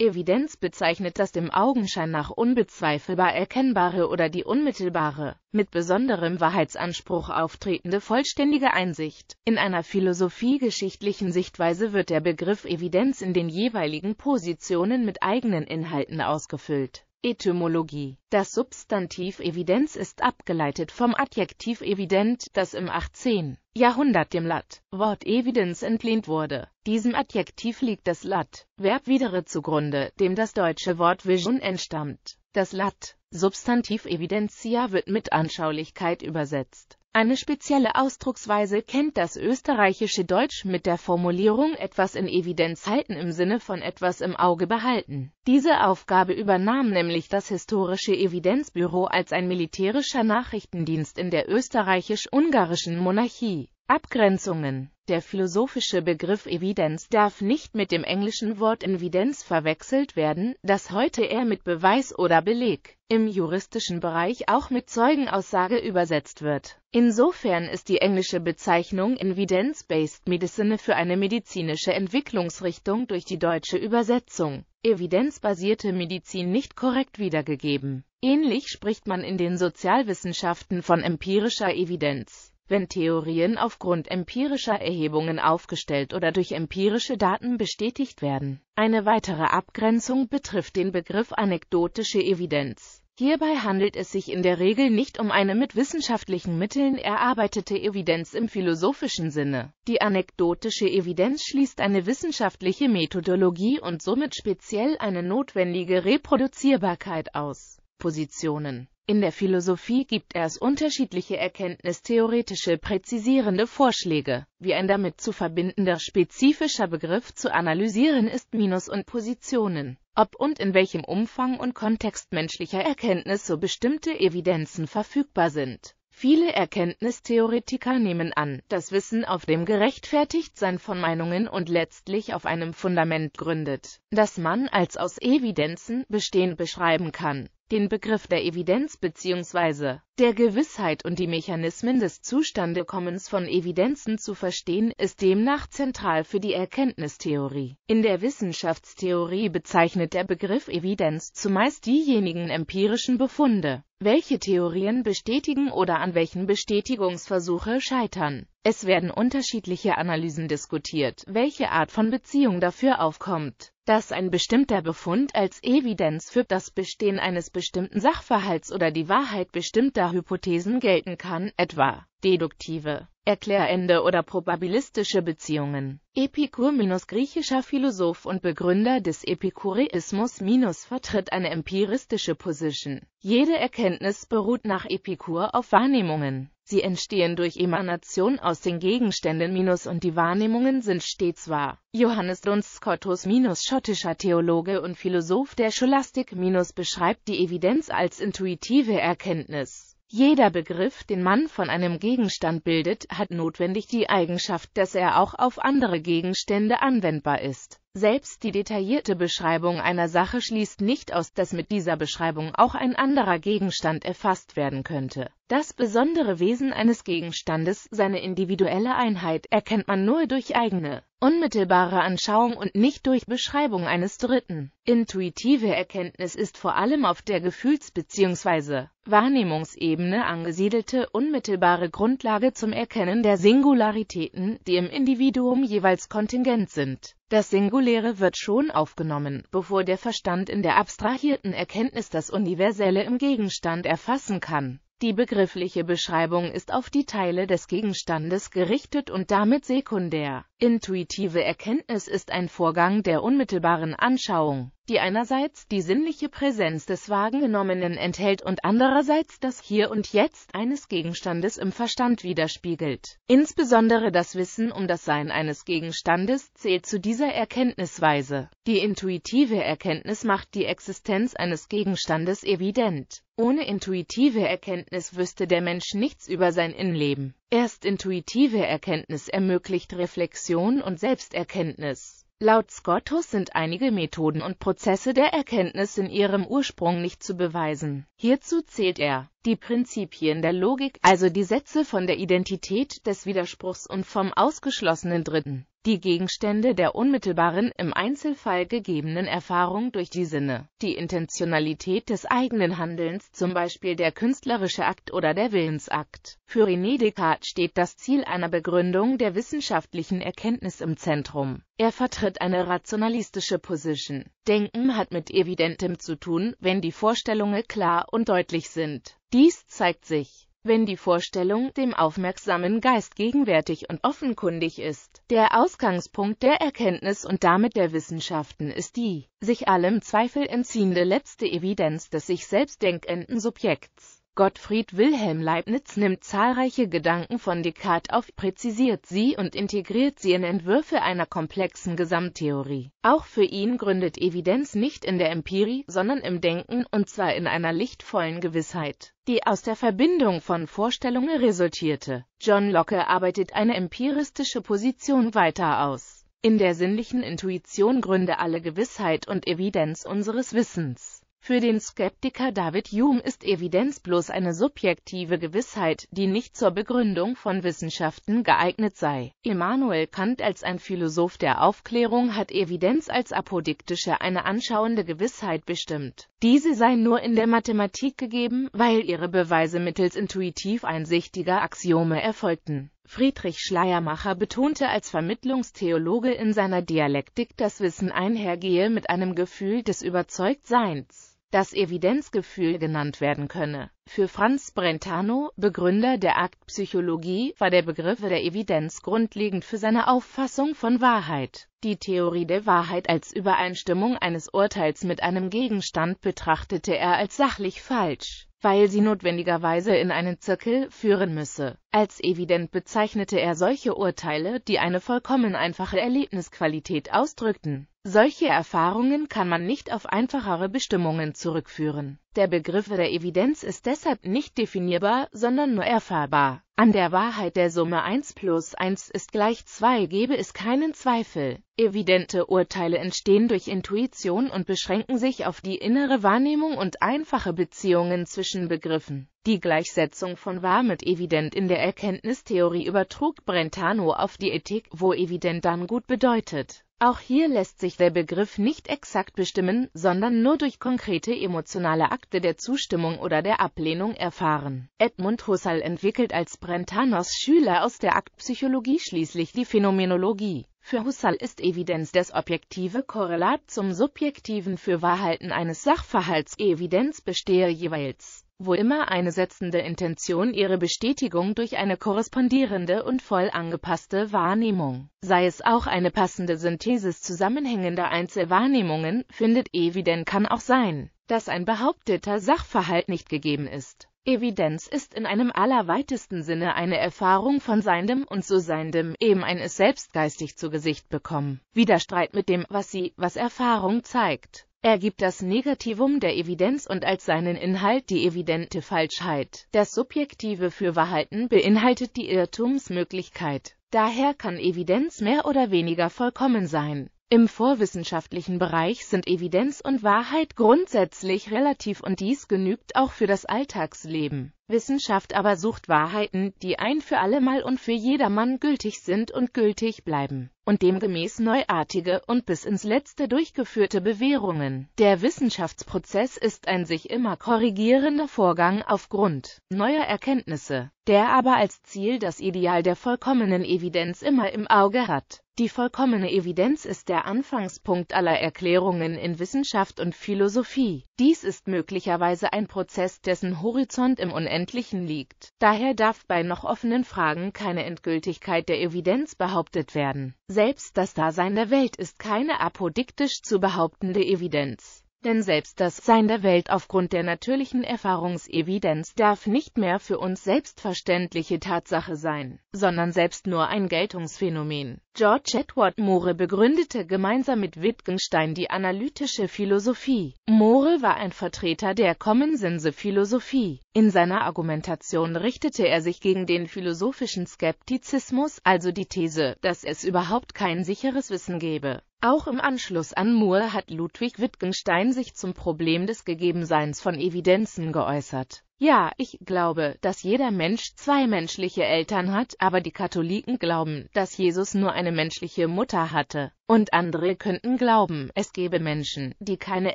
Evidenz bezeichnet das dem Augenschein nach unbezweifelbar erkennbare oder die unmittelbare, mit besonderem Wahrheitsanspruch auftretende vollständige Einsicht. In einer philosophiegeschichtlichen Sichtweise wird der Begriff Evidenz in den jeweiligen Positionen mit eigenen Inhalten ausgefüllt. Etymologie Das Substantiv Evidenz ist abgeleitet vom Adjektiv evident, das im 18. Jahrhundert dem Lat. Wort Evidenz entlehnt wurde diesem Adjektiv liegt das Lat, Verb widere zugrunde, dem das deutsche Wort Vision entstammt. Das Lat, Substantiv Evidencia wird mit Anschaulichkeit übersetzt. Eine spezielle Ausdrucksweise kennt das österreichische Deutsch mit der Formulierung etwas in Evidenz halten im Sinne von etwas im Auge behalten. Diese Aufgabe übernahm nämlich das historische Evidenzbüro als ein militärischer Nachrichtendienst in der österreichisch-ungarischen Monarchie Abgrenzungen Der philosophische Begriff Evidenz darf nicht mit dem englischen Wort Evidenz verwechselt werden, das heute eher mit Beweis oder Beleg, im juristischen Bereich auch mit Zeugenaussage übersetzt wird. Insofern ist die englische Bezeichnung Evidence-Based Medicine für eine medizinische Entwicklungsrichtung durch die deutsche Übersetzung evidenzbasierte Medizin nicht korrekt wiedergegeben. Ähnlich spricht man in den Sozialwissenschaften von empirischer Evidenz wenn Theorien aufgrund empirischer Erhebungen aufgestellt oder durch empirische Daten bestätigt werden. Eine weitere Abgrenzung betrifft den Begriff anekdotische Evidenz. Hierbei handelt es sich in der Regel nicht um eine mit wissenschaftlichen Mitteln erarbeitete Evidenz im philosophischen Sinne. Die anekdotische Evidenz schließt eine wissenschaftliche Methodologie und somit speziell eine notwendige Reproduzierbarkeit aus. Positionen in der Philosophie gibt es unterschiedliche erkenntnistheoretische präzisierende Vorschläge, wie ein damit zu verbindender spezifischer Begriff zu analysieren ist Minus und Positionen, ob und in welchem Umfang und Kontext menschlicher Erkenntnis so bestimmte Evidenzen verfügbar sind. Viele Erkenntnistheoretiker nehmen an, dass Wissen auf dem Gerechtfertigtsein von Meinungen und letztlich auf einem Fundament gründet, das man als aus Evidenzen bestehend beschreiben kann den Begriff der Evidenz bzw. der Gewissheit und die Mechanismen des Zustandekommens von Evidenzen zu verstehen, ist demnach zentral für die Erkenntnistheorie. In der Wissenschaftstheorie bezeichnet der Begriff Evidenz zumeist diejenigen empirischen Befunde, welche Theorien bestätigen oder an welchen Bestätigungsversuche scheitern es werden unterschiedliche Analysen diskutiert, welche Art von Beziehung dafür aufkommt, dass ein bestimmter Befund als Evidenz für das Bestehen eines bestimmten Sachverhalts oder die Wahrheit bestimmter Hypothesen gelten kann, etwa deduktive, erklärende oder probabilistische Beziehungen. Epikur minus griechischer Philosoph und Begründer des Epikureismus minus vertritt eine empiristische Position. Jede Erkenntnis beruht nach Epikur auf Wahrnehmungen. Sie entstehen durch Emanation aus den Gegenständen minus und die Wahrnehmungen sind stets wahr. Johannes Duns Scotus minus schottischer Theologe und Philosoph der Scholastik minus beschreibt die Evidenz als intuitive Erkenntnis. Jeder Begriff, den man von einem Gegenstand bildet, hat notwendig die Eigenschaft, dass er auch auf andere Gegenstände anwendbar ist. Selbst die detaillierte Beschreibung einer Sache schließt nicht aus, dass mit dieser Beschreibung auch ein anderer Gegenstand erfasst werden könnte. Das besondere Wesen eines Gegenstandes, seine individuelle Einheit, erkennt man nur durch eigene, unmittelbare Anschauung und nicht durch Beschreibung eines Dritten. Intuitive Erkenntnis ist vor allem auf der Gefühls- bzw. Wahrnehmungsebene angesiedelte unmittelbare Grundlage zum Erkennen der Singularitäten, die im Individuum jeweils kontingent sind. Das Singuläre wird schon aufgenommen, bevor der Verstand in der abstrahierten Erkenntnis das Universelle im Gegenstand erfassen kann. Die begriffliche Beschreibung ist auf die Teile des Gegenstandes gerichtet und damit sekundär. Intuitive Erkenntnis ist ein Vorgang der unmittelbaren Anschauung, die einerseits die sinnliche Präsenz des Wahrgenommenen enthält und andererseits das Hier und Jetzt eines Gegenstandes im Verstand widerspiegelt. Insbesondere das Wissen um das Sein eines Gegenstandes zählt zu dieser Erkenntnisweise. Die intuitive Erkenntnis macht die Existenz eines Gegenstandes evident ohne intuitive Erkenntnis wüsste der Mensch nichts über sein Innenleben. Erst intuitive Erkenntnis ermöglicht Reflexion und Selbsterkenntnis. Laut Scottus sind einige Methoden und Prozesse der Erkenntnis in ihrem Ursprung nicht zu beweisen. Hierzu zählt er die Prinzipien der Logik, also die Sätze von der Identität, des Widerspruchs und vom ausgeschlossenen Dritten die Gegenstände der unmittelbaren, im Einzelfall gegebenen Erfahrung durch die Sinne, die Intentionalität des eigenen Handelns, zum Beispiel der künstlerische Akt oder der Willensakt. Für René Descartes steht das Ziel einer Begründung der wissenschaftlichen Erkenntnis im Zentrum. Er vertritt eine rationalistische Position. Denken hat mit Evidentem zu tun, wenn die Vorstellungen klar und deutlich sind. Dies zeigt sich wenn die Vorstellung dem aufmerksamen Geist gegenwärtig und offenkundig ist. Der Ausgangspunkt der Erkenntnis und damit der Wissenschaften ist die sich allem Zweifel entziehende letzte Evidenz des sich selbst denkenden Subjekts. Gottfried Wilhelm Leibniz nimmt zahlreiche Gedanken von Descartes auf, präzisiert sie und integriert sie in Entwürfe einer komplexen Gesamttheorie. Auch für ihn gründet Evidenz nicht in der Empirie, sondern im Denken und zwar in einer lichtvollen Gewissheit, die aus der Verbindung von Vorstellungen resultierte. John Locke arbeitet eine empiristische Position weiter aus. In der sinnlichen Intuition gründe alle Gewissheit und Evidenz unseres Wissens. Für den Skeptiker David Hume ist Evidenz bloß eine subjektive Gewissheit, die nicht zur Begründung von Wissenschaften geeignet sei. Immanuel Kant als ein Philosoph der Aufklärung hat Evidenz als apodiktische eine anschauende Gewissheit bestimmt. Diese sei nur in der Mathematik gegeben, weil ihre Beweise mittels intuitiv einsichtiger Axiome erfolgten. Friedrich Schleiermacher betonte als Vermittlungstheologe in seiner Dialektik, dass Wissen einhergehe mit einem Gefühl des Überzeugtseins das Evidenzgefühl genannt werden könne. Für Franz Brentano, Begründer der Aktpsychologie, war der Begriff der Evidenz grundlegend für seine Auffassung von Wahrheit. Die Theorie der Wahrheit als Übereinstimmung eines Urteils mit einem Gegenstand betrachtete er als sachlich falsch weil sie notwendigerweise in einen Zirkel führen müsse. Als evident bezeichnete er solche Urteile, die eine vollkommen einfache Erlebnisqualität ausdrückten. Solche Erfahrungen kann man nicht auf einfachere Bestimmungen zurückführen. Der Begriff der Evidenz ist deshalb nicht definierbar, sondern nur erfahrbar. An der Wahrheit der Summe 1 plus 1 ist gleich 2 gäbe es keinen Zweifel. Evidente Urteile entstehen durch Intuition und beschränken sich auf die innere Wahrnehmung und einfache Beziehungen zwischen Begriffen. Die Gleichsetzung von wahr mit evident in der Erkenntnistheorie übertrug Brentano auf die Ethik, wo evident dann gut bedeutet. Auch hier lässt sich der Begriff nicht exakt bestimmen, sondern nur durch konkrete emotionale Akte der Zustimmung oder der Ablehnung erfahren. Edmund Husserl entwickelt als Brentanos Schüler aus der Aktpsychologie schließlich die Phänomenologie. Für Husserl ist Evidenz das objektive Korrelat zum subjektiven Fürwahrhalten eines Sachverhalts. Evidenz bestehe jeweils wo immer eine setzende Intention ihre Bestätigung durch eine korrespondierende und voll angepasste Wahrnehmung, sei es auch eine passende Synthesis zusammenhängender Einzelwahrnehmungen, findet evident kann auch sein, dass ein behaupteter Sachverhalt nicht gegeben ist. Evidenz ist in einem allerweitesten Sinne eine Erfahrung von Seindem und so Seindem, eben ein es selbst geistig zu Gesicht bekommen. Widerstreit mit dem, was sie, was Erfahrung zeigt. Er gibt das Negativum der Evidenz und als seinen Inhalt die evidente Falschheit. Das Subjektive für Wahrheiten beinhaltet die Irrtumsmöglichkeit. Daher kann Evidenz mehr oder weniger vollkommen sein. Im vorwissenschaftlichen Bereich sind Evidenz und Wahrheit grundsätzlich relativ und dies genügt auch für das Alltagsleben. Wissenschaft aber sucht Wahrheiten, die ein für allemal und für jedermann gültig sind und gültig bleiben, und demgemäß neuartige und bis ins Letzte durchgeführte Bewährungen. Der Wissenschaftsprozess ist ein sich immer korrigierender Vorgang aufgrund neuer Erkenntnisse, der aber als Ziel das Ideal der vollkommenen Evidenz immer im Auge hat. Die vollkommene Evidenz ist der Anfangspunkt aller Erklärungen in Wissenschaft und Philosophie. Dies ist möglicherweise ein Prozess, dessen Horizont im Unendlichen Unendlichen liegt. Daher darf bei noch offenen Fragen keine Endgültigkeit der Evidenz behauptet werden. Selbst das Dasein der Welt ist keine apodiktisch zu behauptende Evidenz. Denn selbst das Sein der Welt aufgrund der natürlichen Erfahrungsevidenz darf nicht mehr für uns selbstverständliche Tatsache sein, sondern selbst nur ein Geltungsphänomen. George Edward Moore begründete gemeinsam mit Wittgenstein die analytische Philosophie. Moore war ein Vertreter der Common-Sense-Philosophie. In seiner Argumentation richtete er sich gegen den philosophischen Skeptizismus, also die These, dass es überhaupt kein sicheres Wissen gebe. Auch im Anschluss an Moore hat Ludwig Wittgenstein sich zum Problem des Gegebenseins von Evidenzen geäußert ja, ich glaube, dass jeder Mensch zwei menschliche Eltern hat, aber die Katholiken glauben, dass Jesus nur eine menschliche Mutter hatte. Und andere könnten glauben, es gäbe Menschen, die keine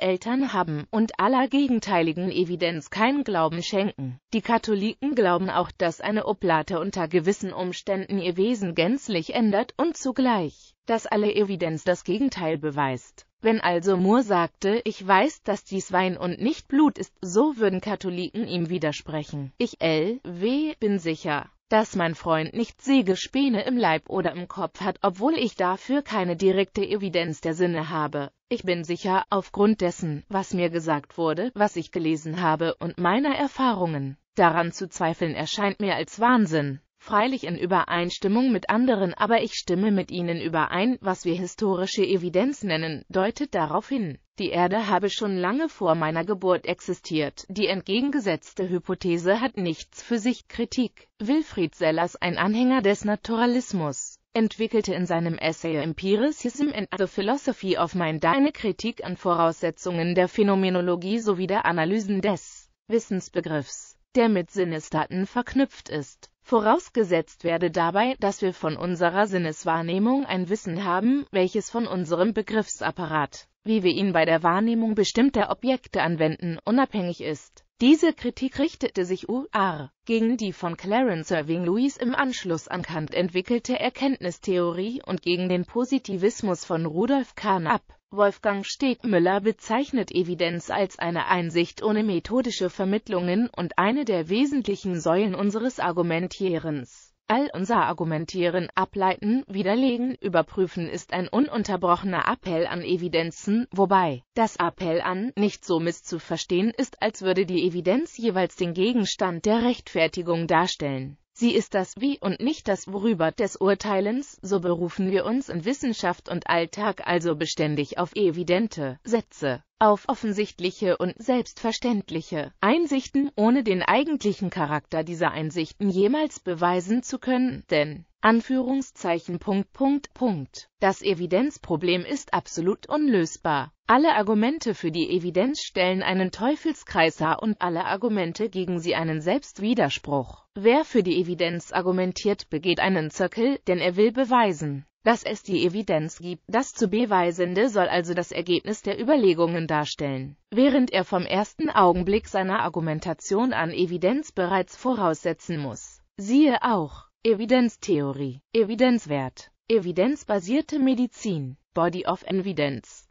Eltern haben und aller gegenteiligen Evidenz keinen Glauben schenken. Die Katholiken glauben auch, dass eine Oblate unter gewissen Umständen ihr Wesen gänzlich ändert und zugleich, dass alle Evidenz das Gegenteil beweist. Wenn also Moore sagte, ich weiß, dass dies Wein und nicht Blut ist, so würden Katholiken ihm widersprechen. Ich L. W. bin sicher, dass mein Freund nicht Sägespäne im Leib oder im Kopf hat, obwohl ich dafür keine direkte Evidenz der Sinne habe. Ich bin sicher, aufgrund dessen, was mir gesagt wurde, was ich gelesen habe und meiner Erfahrungen. Daran zu zweifeln erscheint mir als Wahnsinn freilich in Übereinstimmung mit anderen, aber ich stimme mit ihnen überein, was wir historische Evidenz nennen, deutet darauf hin. Die Erde habe schon lange vor meiner Geburt existiert. Die entgegengesetzte Hypothese hat nichts für sich. Kritik. Wilfried Sellers, ein Anhänger des Naturalismus, entwickelte in seinem Essay Empiricism and the Philosophy of Mind eine Kritik an Voraussetzungen der Phänomenologie sowie der Analysen des Wissensbegriffs, der mit Sinnestaten verknüpft ist. Vorausgesetzt werde dabei, dass wir von unserer Sinneswahrnehmung ein Wissen haben, welches von unserem Begriffsapparat, wie wir ihn bei der Wahrnehmung bestimmter Objekte anwenden, unabhängig ist. Diese Kritik richtete sich U.R. gegen die von Clarence Irving Lewis im Anschluss an Kant entwickelte Erkenntnistheorie und gegen den Positivismus von Rudolf Kahn ab Wolfgang Stegmüller bezeichnet Evidenz als eine Einsicht ohne methodische Vermittlungen und eine der wesentlichen Säulen unseres Argumentierens. All unser Argumentieren, Ableiten, Widerlegen, Überprüfen ist ein ununterbrochener Appell an Evidenzen, wobei das Appell an nicht so misszuverstehen ist, als würde die Evidenz jeweils den Gegenstand der Rechtfertigung darstellen. Sie ist das Wie und nicht das Worüber des Urteilens, so berufen wir uns in Wissenschaft und Alltag also beständig auf evidente Sätze, auf offensichtliche und selbstverständliche Einsichten, ohne den eigentlichen Charakter dieser Einsichten jemals beweisen zu können, denn Anführungszeichen Punkt Punkt Punkt. Das Evidenzproblem ist absolut unlösbar. Alle Argumente für die Evidenz stellen einen Teufelskreis dar und alle Argumente gegen sie einen Selbstwiderspruch. Wer für die Evidenz argumentiert, begeht einen Zirkel, denn er will beweisen, dass es die Evidenz gibt. Das zu Beweisende soll also das Ergebnis der Überlegungen darstellen. Während er vom ersten Augenblick seiner Argumentation an Evidenz bereits voraussetzen muss. Siehe auch Evidenztheorie, Evidenzwert, evidenzbasierte Medizin, Body of Evidence